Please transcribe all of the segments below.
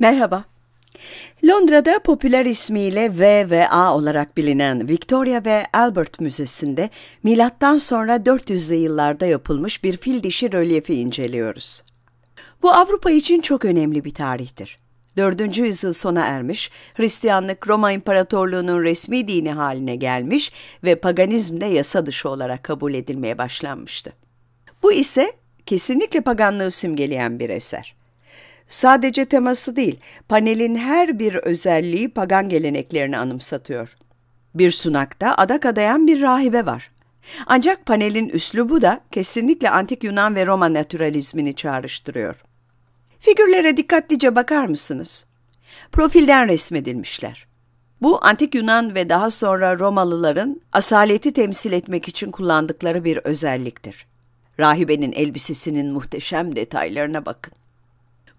Merhaba. Londra'da popüler ismiyle V ve A olarak bilinen Victoria ve Albert Müzesi'nde milattan sonra 400'lü yıllarda yapılmış bir fil dişi rölyefi inceliyoruz. Bu Avrupa için çok önemli bir tarihtir. 4. yüzyıl sona ermiş, Hristiyanlık Roma İmparatorluğu'nun resmi dini haline gelmiş ve paganizm de yasa dışı olarak kabul edilmeye başlanmıştı. Bu ise kesinlikle paganlığı simgeleyen bir eser. Sadece teması değil, panelin her bir özelliği pagan geleneklerini anımsatıyor. Bir sunakta adak adayan bir rahibe var. Ancak panelin üslubu da kesinlikle antik Yunan ve Roma naturalizmini çağrıştırıyor. Figürlere dikkatlice bakar mısınız? Profilden resmedilmişler. Bu antik Yunan ve daha sonra Romalıların asaleti temsil etmek için kullandıkları bir özelliktir. Rahibenin elbisesinin muhteşem detaylarına bakın.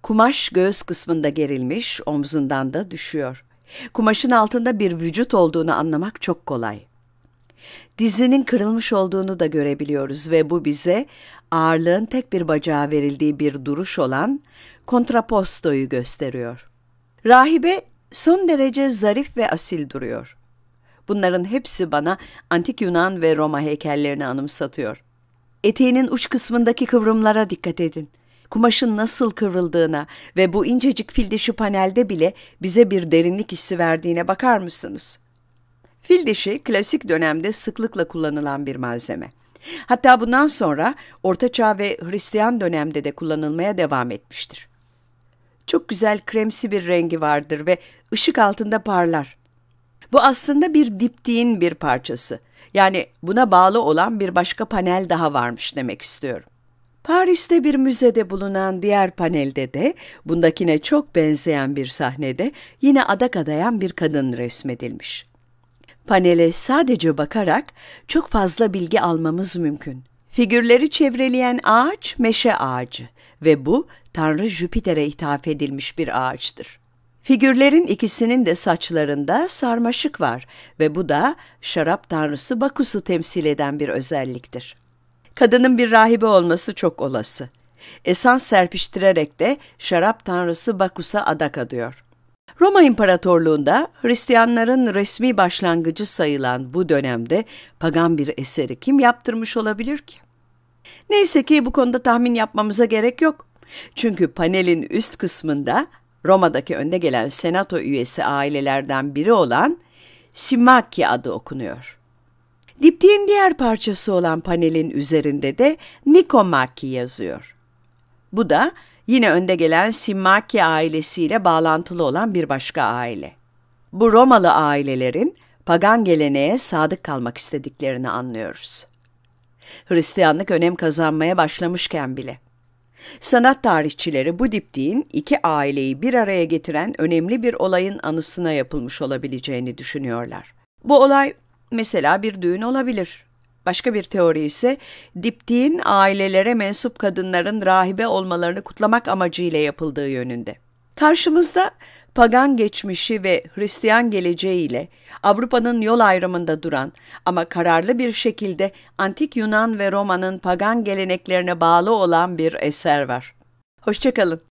Kumaş göğüs kısmında gerilmiş, omzundan da düşüyor. Kumaşın altında bir vücut olduğunu anlamak çok kolay. Dizinin kırılmış olduğunu da görebiliyoruz ve bu bize ağırlığın tek bir bacağa verildiği bir duruş olan kontrapostoyu gösteriyor. Rahibe son derece zarif ve asil duruyor. Bunların hepsi bana antik Yunan ve Roma heykellerini anımsatıyor. Eteğinin uç kısmındaki kıvrımlara dikkat edin kumaşın nasıl kıvrıldığına ve bu incecik fil dişi panelde bile bize bir derinlik hissi verdiğine bakar mısınız? Fil dişi klasik dönemde sıklıkla kullanılan bir malzeme. Hatta bundan sonra Orta Çağ ve Hristiyan dönemde de kullanılmaya devam etmiştir. Çok güzel kremsi bir rengi vardır ve ışık altında parlar. Bu aslında bir diptiğin bir parçası. Yani buna bağlı olan bir başka panel daha varmış demek istiyorum. Paris'te bir müzede bulunan diğer panelde de bundakine çok benzeyen bir sahnede yine adak adayan bir kadın resmedilmiş. Panele sadece bakarak çok fazla bilgi almamız mümkün. Figürleri çevreleyen ağaç meşe ağacı ve bu Tanrı Jüpiter'e ithaf edilmiş bir ağaçtır. Figürlerin ikisinin de saçlarında sarmaşık var ve bu da şarap tanrısı Bakus'u temsil eden bir özelliktir. Kadının bir rahibe olması çok olası. Esans serpiştirerek de şarap tanrısı Bakus'a adak adıyor. Roma İmparatorluğu'nda Hristiyanların resmi başlangıcı sayılan bu dönemde pagan bir eseri kim yaptırmış olabilir ki? Neyse ki bu konuda tahmin yapmamıza gerek yok. Çünkü panelin üst kısmında Roma'daki önde gelen senato üyesi ailelerden biri olan Simaki adı okunuyor. Diptiğin diğer parçası olan panelin üzerinde de Nikomaki yazıyor. Bu da yine önde gelen Simaki ailesiyle bağlantılı olan bir başka aile. Bu Romalı ailelerin pagan geleneğe sadık kalmak istediklerini anlıyoruz. Hristiyanlık önem kazanmaya başlamışken bile. Sanat tarihçileri bu diptiğin iki aileyi bir araya getiren önemli bir olayın anısına yapılmış olabileceğini düşünüyorlar. Bu olay mesela bir düğün olabilir. Başka bir teori ise diptiğin ailelere mensup kadınların rahibe olmalarını kutlamak amacıyla yapıldığı yönünde. Karşımızda pagan geçmişi ve Hristiyan geleceğiyle Avrupa'nın yol ayrımında duran ama kararlı bir şekilde antik Yunan ve Roma'nın pagan geleneklerine bağlı olan bir eser var. Hoşçakalın.